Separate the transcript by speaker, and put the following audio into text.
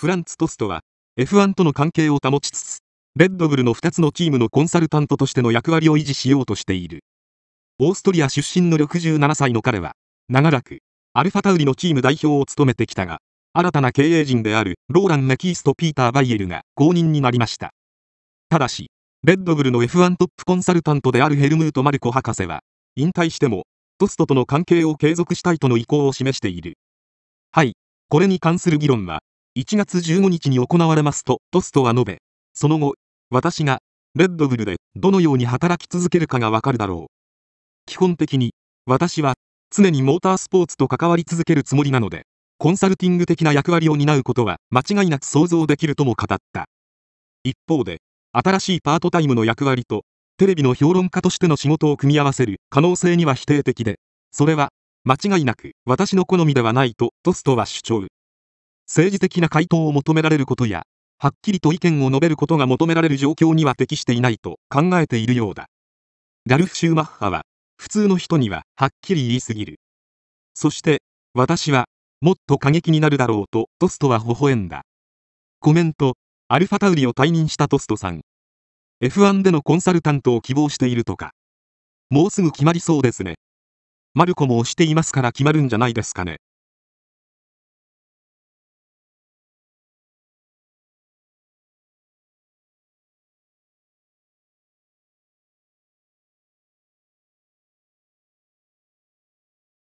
Speaker 1: フランツ・トストは F1 との関係を保ちつつレッドブルの2つのチームのコンサルタントとしての役割を維持しようとしているオーストリア出身の67歳の彼は長らくアルファタウリのチーム代表を務めてきたが新たな経営陣であるローラン・メキースとピーター・バイエルが後任になりましたただしレッドブルの F1 トップコンサルタントであるヘルムート・マルコ博士は引退してもトストとの関係を継続したいとの意向を示しているはいこれに関する議論は1月15日に行われますと、トストは述べ、その後、私が、レッドブルでどのように働き続けるかがわかるだろう。基本的に、私は、常にモータースポーツと関わり続けるつもりなので、コンサルティング的な役割を担うことは間違いなく想像できるとも語った。一方で、新しいパートタイムの役割と、テレビの評論家としての仕事を組み合わせる可能性には否定的で、それは、間違いなく私の好みではないとトストは主張。政治的な回答を求められることや、はっきりと意見を述べることが求められる状況には適していないと考えているようだ。ラルフ・シューマッハは、普通の人にははっきり言いすぎる。そして、私は、もっと過激になるだろうと、トストは微笑んだ。コメント、アルファタウリを退任したトストさん。F1 でのコンサルタントを希望しているとか。もうすぐ決まりそうですね。マルコも押していますから決まるんじゃないですかね。